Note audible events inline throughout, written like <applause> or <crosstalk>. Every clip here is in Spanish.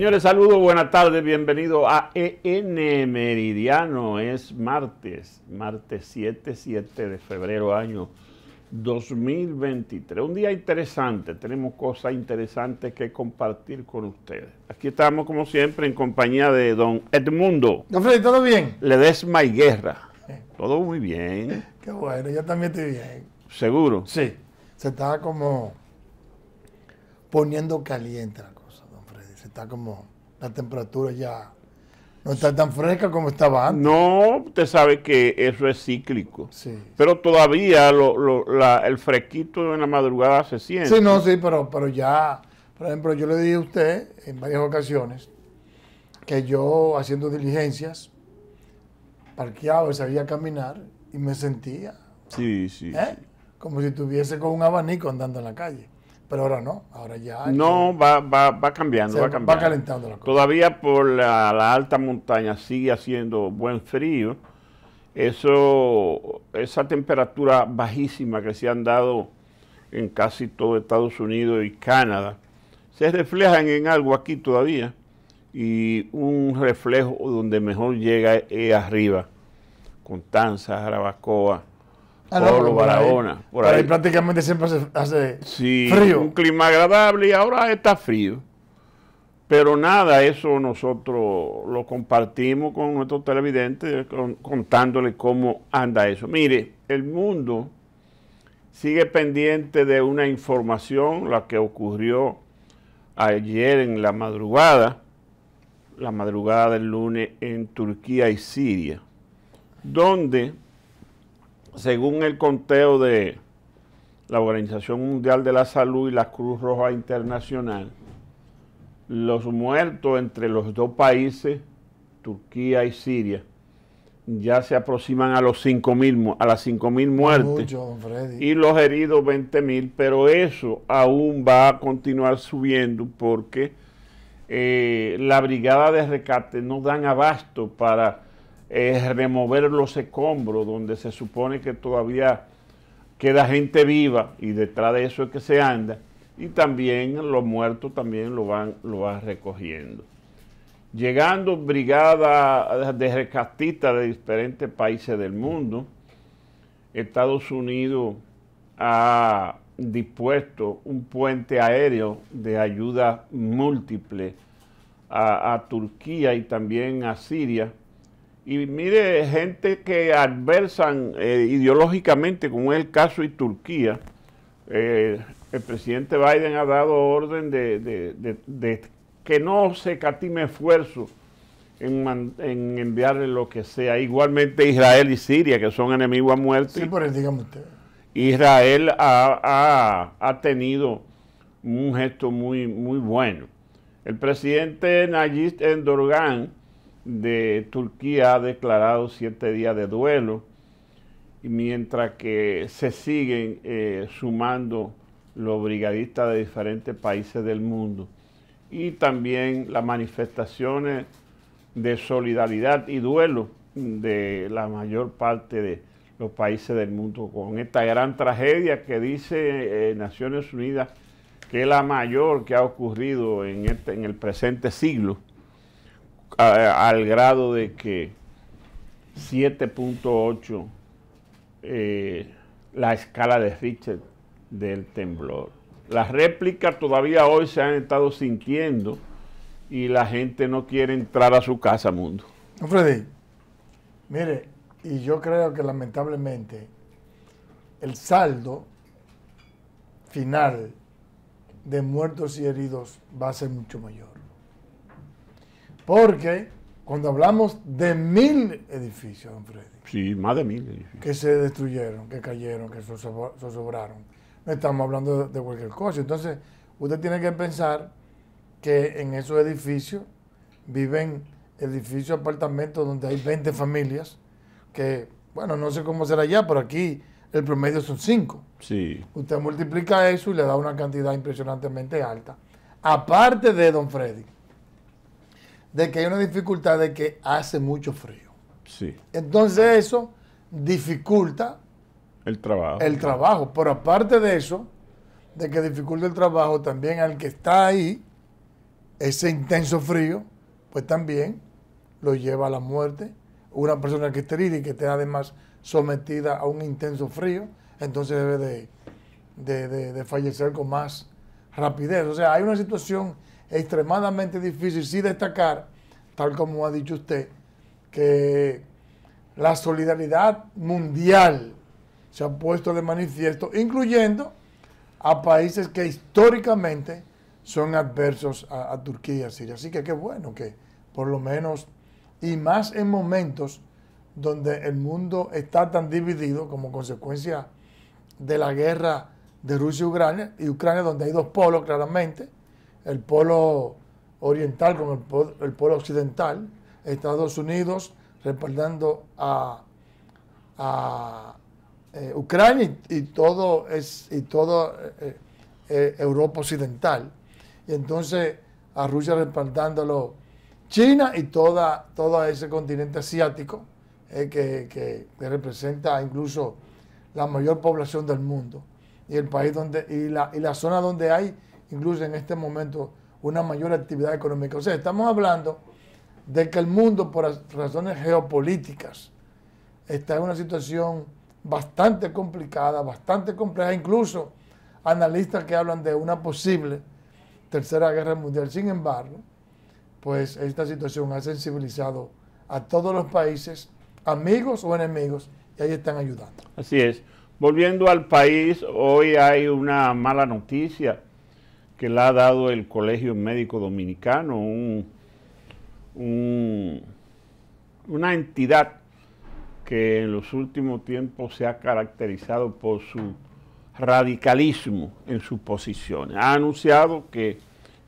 Señores, saludos, buenas tardes, bienvenido a EN Meridiano. Es martes, martes 7, 7 de febrero, año 2023. Un día interesante, tenemos cosas interesantes que compartir con ustedes. Aquí estamos, como siempre, en compañía de don Edmundo. Don Freddy, ¿todo bien? Le des my guerra. Eh. Todo muy bien. Qué bueno, yo también estoy bien. ¿Seguro? Sí, se estaba como poniendo caliente la cosa como la temperatura ya no está tan fresca como estaba antes. No, usted sabe que eso es cíclico. Sí. Pero todavía el fresquito en la madrugada se siente. Sí, no, sí, pero, pero ya, por ejemplo, yo le dije a usted en varias ocasiones que yo haciendo diligencias, parqueaba y sabía caminar y me sentía. Sí, ¿Eh? Como si estuviese con un abanico andando en la calle. Pero ahora no, ahora ya. No, va, va, va cambiando, va cambiando. Va calentando la cosa. Todavía por la, alta montaña sigue haciendo buen frío. Eso, esa temperatura bajísima que se han dado en casi todo Estados Unidos y Canadá, se reflejan en algo aquí todavía. Y un reflejo donde mejor llega es arriba, Constanza, Arabacoa. Ah, Barahona. Ahí, prácticamente siempre hace, hace frío. Un clima agradable y ahora está frío. Pero nada, eso nosotros lo compartimos con nuestros televidentes, contándoles contándole cómo anda eso. Mire, el mundo sigue pendiente de una información, la que ocurrió ayer en la madrugada, la madrugada del lunes en Turquía y Siria, donde según el conteo de la Organización Mundial de la Salud y la Cruz Roja Internacional, los muertos entre los dos países, Turquía y Siria, ya se aproximan a, los a las 5.000 muertes y los heridos 20.000, pero eso aún va a continuar subiendo porque eh, la brigada de rescate no dan abasto para es remover los escombros donde se supone que todavía queda gente viva y detrás de eso es que se anda y también los muertos también lo van, lo recogiendo. Llegando brigadas de rescatistas de diferentes países del mundo, Estados Unidos ha dispuesto un puente aéreo de ayuda múltiple a Turquía y también a Siria y mire, gente que adversan eh, ideológicamente, como es el caso de Turquía, eh, el presidente Biden ha dado orden de, que no se catime esfuerzo en, enviarle lo que sea. Igualmente Israel y Siria, que son enemigos a muerte. Sí, usted. Israel ha, tenido un gesto muy, muy bueno. El presidente Nayib Endorgan de Turquía ha declarado siete días de duelo, mientras que se siguen eh, sumando los brigadistas de diferentes países del mundo y también las manifestaciones de solidaridad y duelo de la mayor parte de los países del mundo con esta gran tragedia que dice eh, Naciones Unidas que es la mayor que ha ocurrido en, este, en el presente siglo al grado de que 7.8 eh, la escala de Richard del temblor. Las réplicas todavía hoy se han estado sintiendo y la gente no quiere entrar a su casa, mundo. Freddy, mire, y yo creo que lamentablemente el saldo final de muertos y heridos va a ser mucho mayor. Porque cuando hablamos de mil edificios, don Freddy. Sí, más de mil edificios. Que se destruyeron, que cayeron, que sobraron No estamos hablando de cualquier cosa. Entonces, usted tiene que pensar que en esos edificios viven edificios, apartamentos donde hay 20 familias, que, bueno, no sé cómo será allá, pero aquí el promedio son 5. Sí. Usted multiplica eso y le da una cantidad impresionantemente alta. Aparte de Don Freddy, de que hay una dificultad de que hace mucho frío. Sí. Entonces eso dificulta el trabajo. El trabajo. Pero aparte de eso, de que dificulta el trabajo, también al que está ahí, ese intenso frío, pues también lo lleva a la muerte. Una persona que esté herida y que esté además sometida a un intenso frío, entonces debe de fallecer con más rapidez. O sea, hay una situación extremadamente difícil. Sí destacar, tal como ha dicho usted, que la solidaridad mundial se ha puesto de manifiesto, incluyendo a países que históricamente son adversos a, a Turquía, Siria. Así que qué bueno que por lo menos, y más en momentos donde el mundo está tan dividido como consecuencia de la guerra de Rusia y Ucrania, y Ucrania donde hay dos polos claramente, el polo oriental con el polo, occidental, Estados Unidos respaldando a, a eh, Ucrania y, todo es y todo eh, eh, Europa occidental y entonces a Rusia respaldándolo China y toda todo ese continente asiático que, que, representa incluso la mayor población del mundo y el país donde y la, y la zona donde hay incluso en este momento, una mayor actividad económica. O sea, estamos hablando de que el mundo, por razones geopolíticas, está en una situación bastante complicada, bastante compleja, incluso analistas que hablan de una posible tercera guerra mundial. Sin embargo, pues esta situación ha sensibilizado a todos los países, amigos o enemigos, y ahí están ayudando. Así es. Volviendo al país, hoy hay una mala noticia que le ha dado el Colegio Médico Dominicano, una entidad que en los últimos tiempos se ha caracterizado por su radicalismo en sus posiciones. Ha anunciado que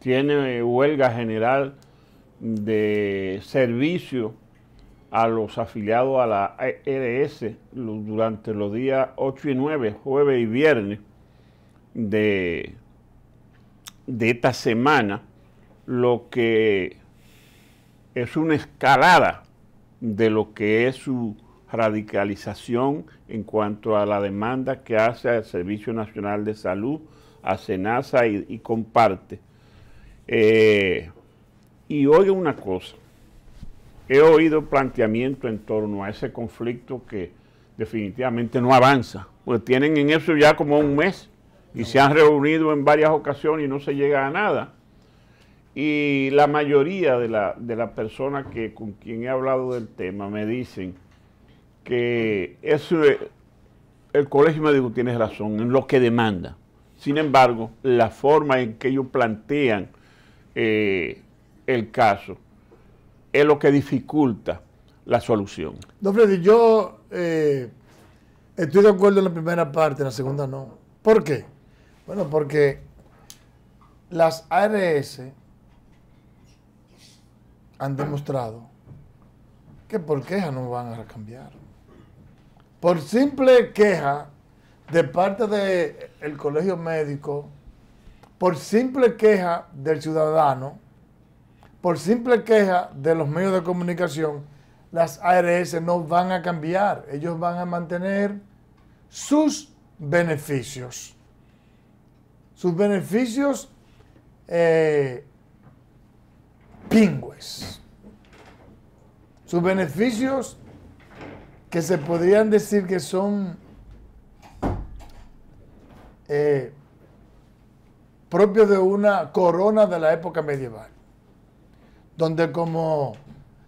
tiene huelga general de servicio a los afiliados a la ERS durante los días 8 y 9, jueves y viernes de de esta semana lo que es una escalada de lo que es su radicalización en cuanto a la demanda que hace al Servicio Nacional de Salud, a SENASA y, comparte. Eh, y oye una cosa, he oído planteamiento en torno a ese conflicto que definitivamente no avanza, pues tienen en eso ya como un mes y se han reunido en varias ocasiones y no se llega a nada. Y la mayoría de las personas que, con quien he hablado del tema me dicen que eso, el colegio me dijo, tienes razón, en lo que demanda. Sin embargo, la forma en que ellos plantean eh, el caso es lo que dificulta la solución. Don Freddy, yo eh, estoy de acuerdo en la primera parte, en la segunda no. ¿Por qué? Bueno, porque las ARS han demostrado que por queja no van a cambiar. Por simple queja de parte del colegio médico, por simple queja del ciudadano, por simple queja de los medios de comunicación, las ARS no van a cambiar. Ellos van a mantener sus beneficios sus beneficios eh, pingües, sus beneficios que se podrían decir que son eh, propios de una corona de la época medieval, donde como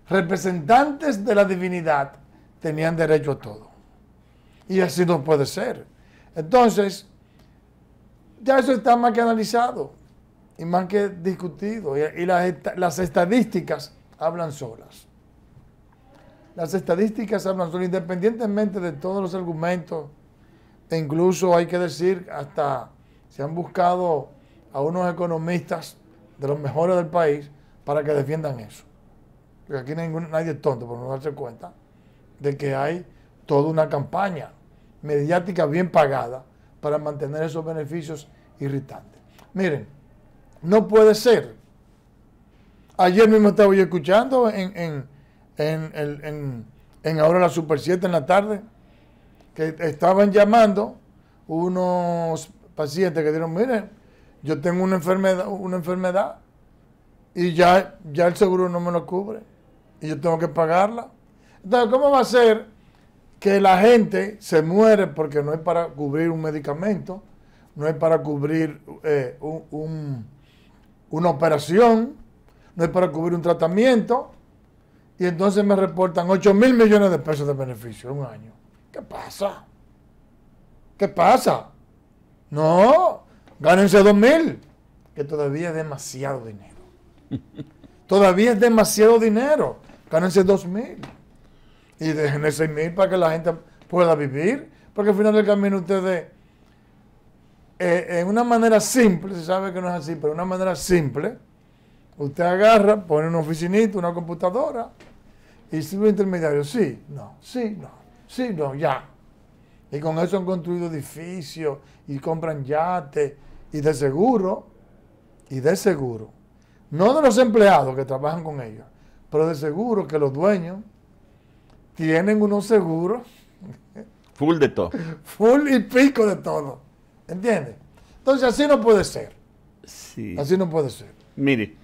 representantes de la divinidad tenían derecho a todo. Y así no puede ser. Entonces, ya eso está más que analizado y más que discutido. Y, las, las, estadísticas hablan solas. Las estadísticas hablan solas, independientemente de todos los argumentos. E incluso hay que decir, hasta se han buscado a unos economistas de los mejores del país para que defiendan eso. Porque aquí ningún, nadie es tonto por no darse cuenta de que hay toda una campaña mediática bien pagada para mantener esos beneficios irritantes. Miren, no puede ser. Ayer mismo estaba yo escuchando en, en, en, ahora la Super 7 en la tarde que estaban llamando unos pacientes que dijeron, miren, yo tengo una enfermedad, una enfermedad y ya, ya el seguro no me lo cubre y yo tengo que pagarla. Entonces, ¿cómo va a ser que la gente se muere porque no es para cubrir un medicamento, no es para cubrir eh, una operación, no es para cubrir un tratamiento, y entonces me reportan 8 mil millones de pesos de beneficio en un año. ¿Qué pasa? ¿Qué pasa? No, gánense 2 mil, que todavía es demasiado dinero. <laughs> Todavía es demasiado dinero. Gánense 2 mil y dejen 6 mil para que la gente pueda vivir, porque al final del camino ustedes, eh, en una manera simple, se sabe que no es así, pero en una manera simple, usted agarra, pone una oficinita, una computadora y sirve intermediario, sí, no, sí, no, sí, no, ya. Y con eso han construido edificios y compran yates y de seguro, y de seguro, no de los empleados que trabajan con ellos, pero de seguro que los dueños tienen unos seguros. Full de todo. <laughs> Full y pico de todo. ¿Entiendes? Entonces así no puede ser. Sí. Así no puede ser. Mire,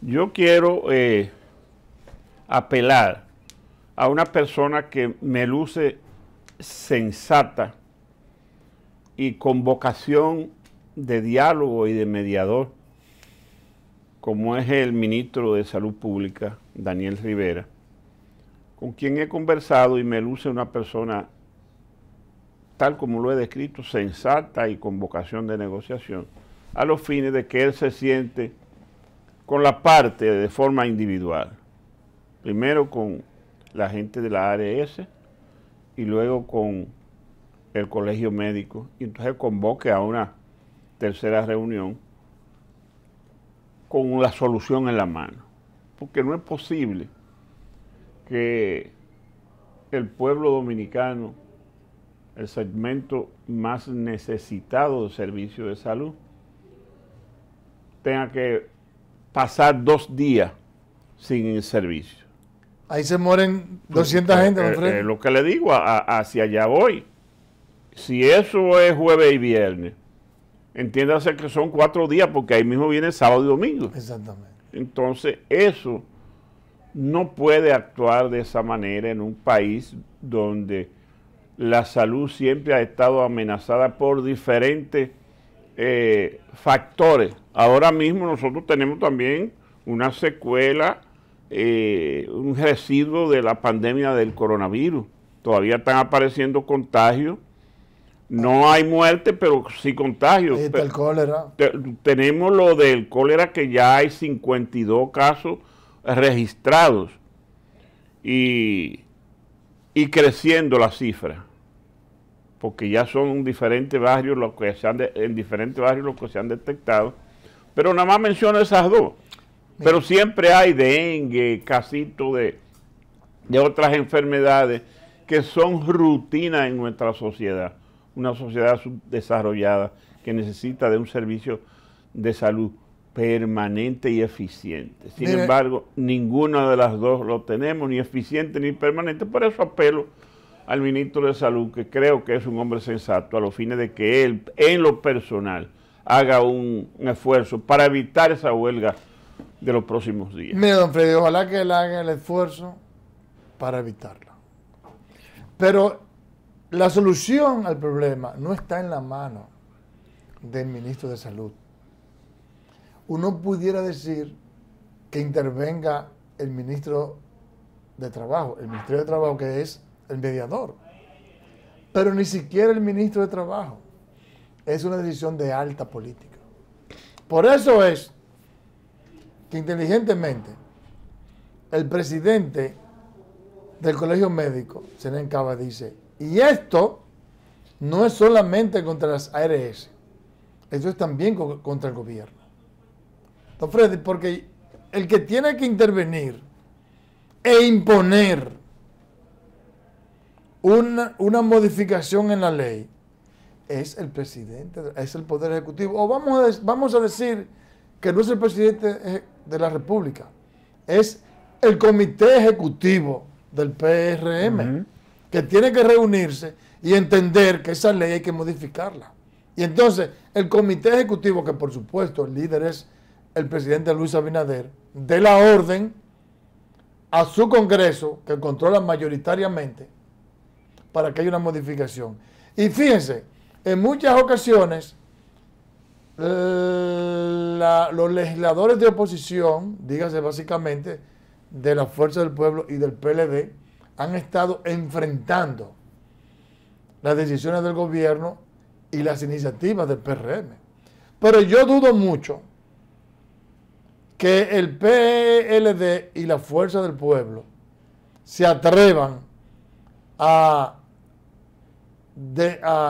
yo quiero eh, apelar a una persona que me luce sensata y con vocación de diálogo y de mediador, como es el ministro de Salud Pública, Daniel Rivera con quien he conversado y me luce una persona, tal como lo he descrito, sensata y con vocación de negociación, a los fines de que él se siente con la parte de forma individual. Primero con la gente de la ARS y luego con el colegio médico. Y entonces convoque a una tercera reunión con la solución en la mano. Porque no es posible que el pueblo dominicano, el segmento más necesitado de servicio de salud, tenga que pasar dos días sin el servicio. Ahí se mueren 200 eh, gente, Es eh, eh, lo que le digo, hacia allá voy. Si eso es jueves y viernes, entiéndase que son cuatro días porque ahí mismo viene sábado y domingo. Exactamente. Entonces, eso no puede actuar de esa manera en un país donde la salud siempre ha estado amenazada por diferentes eh, factores. Ahora mismo nosotros tenemos también una secuela, eh, un residuo de la pandemia del coronavirus. Todavía están apareciendo contagios. No hay muerte, pero sí contagios. el cólera. tenemos lo del cólera que ya hay 52 casos registrados y, creciendo la cifra, porque ya son diferentes barrios los que se en diferentes barrios los que se han detectado, pero nada más menciono esas dos. Pero siempre hay dengue, casito de, de otras enfermedades que son rutina en nuestra sociedad, una sociedad subdesarrollada que necesita de un servicio de salud permanente y eficiente. Sin embargo, ninguna de las dos lo tenemos, ni eficiente ni permanente. Por eso apelo al ministro de Salud, que creo que es un hombre sensato, a los fines de que él, en lo personal, haga un, esfuerzo para evitar esa huelga de los próximos días. Mira, don Freddy, ojalá que él haga el esfuerzo para evitarla. Pero la solución al problema no está en la mano del ministro de Salud uno pudiera decir que intervenga el ministro de Trabajo, el Ministerio de Trabajo que es el mediador. Pero ni siquiera el ministro de Trabajo. Es una decisión de alta política. Por eso es que inteligentemente el presidente del Colegio Médico, Senén Cava, dice, y esto no es solamente contra las ARS, esto es también contra el gobierno. Don Freddy, porque el que tiene que intervenir e imponer una, modificación en la ley es el presidente, es el Poder Ejecutivo. O vamos a, vamos a decir que no es el presidente de la República, es el Comité Ejecutivo del PRM, que tiene que reunirse y entender que esa ley hay que modificarla. Y entonces, el Comité Ejecutivo, que por supuesto el líder es el presidente Luis Abinader ...de la orden a su Congreso, que controla mayoritariamente, para que haya una modificación. Y fíjense, en muchas ocasiones los legisladores de oposición, dígase básicamente, de la Fuerza del Pueblo y del PLD, han estado enfrentando las decisiones del gobierno y las iniciativas del PRM. Pero yo dudo mucho que el PLD y la fuerza del pueblo se atrevan a,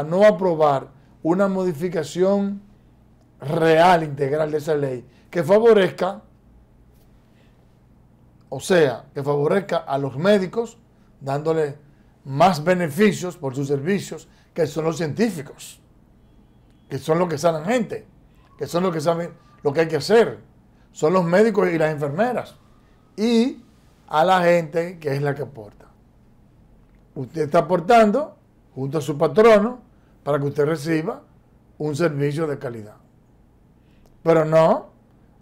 no aprobar una modificación real, integral de esa ley, que favorezca, o sea, que favorezca a los médicos, dándole más beneficios por sus servicios, que son los científicos, que son los que sanan gente, que son los que saben lo que hay que hacer, son los médicos y las enfermeras y a la gente que es la que aporta. Usted está aportando junto a su patrono para que usted reciba un servicio de calidad. Pero no,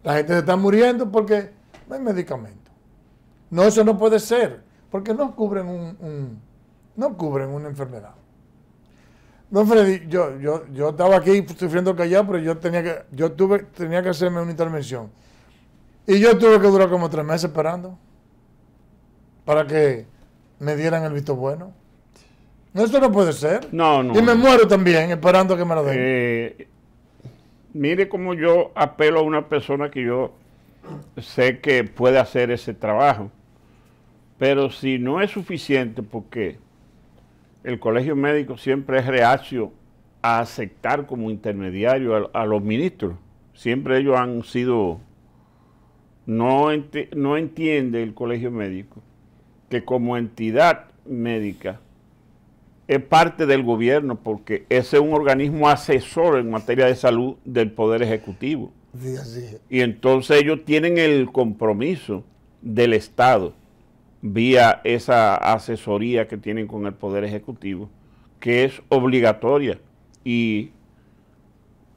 la gente se está muriendo porque no hay medicamento. No, eso no puede ser, porque no cubren un, no cubren una enfermedad. No, yo, yo, yo estaba aquí sufriendo callado, pero yo tenía que, yo tuve, tenía que hacerme una intervención. Y yo tuve que durar como tres meses esperando para que me dieran el visto bueno. Eso no puede ser. No, Y me muero también esperando que me lo den. Eh, mire cómo yo apelo a una persona que yo sé que puede hacer ese trabajo. Pero si no es suficiente, porque el colegio médico siempre es reacio a aceptar como intermediario a los ministros. Siempre ellos han sido no, entiende el colegio médico que como entidad médica es parte del gobierno porque ese es un organismo asesor en materia de salud del Poder Ejecutivo. Y entonces ellos tienen el compromiso del Estado vía esa asesoría que tienen con el Poder Ejecutivo, que es obligatoria y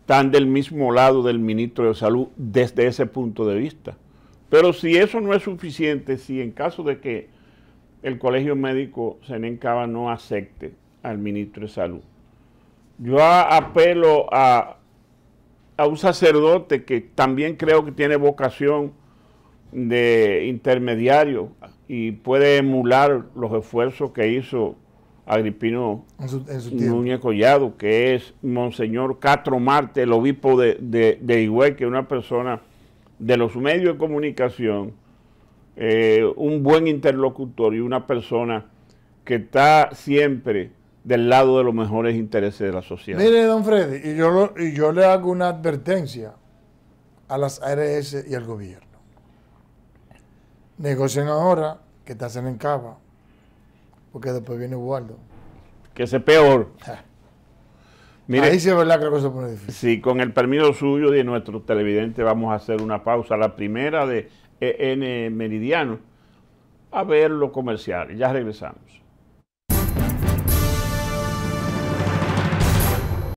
están del mismo lado del ministro de Salud desde ese punto de vista. Pero si eso no es suficiente, si en caso de que el Colegio Médico Senén Cava no acepte al ministro de Salud, yo apelo a, un sacerdote que también creo que tiene vocación de intermediario y puede emular los esfuerzos que hizo Agripino Núñez Collado, que es Monseñor Castro Marte, el obispo de, de, que es una persona de los medios de comunicación eh, un buen interlocutor y una persona que está siempre del lado de los mejores intereses de la sociedad. Mire, don Freddy, y yo, le hago una advertencia a las ARS y al gobierno. Negocien ahora que hacen en Cava, porque después viene Waldo. Que es peor. Si Ahí sí la cosa difícil. Sí, con el permiso suyo de nuestro televidente vamos a hacer una pausa, la primera de EN Meridiano, a ver lo comercial. Ya regresamos.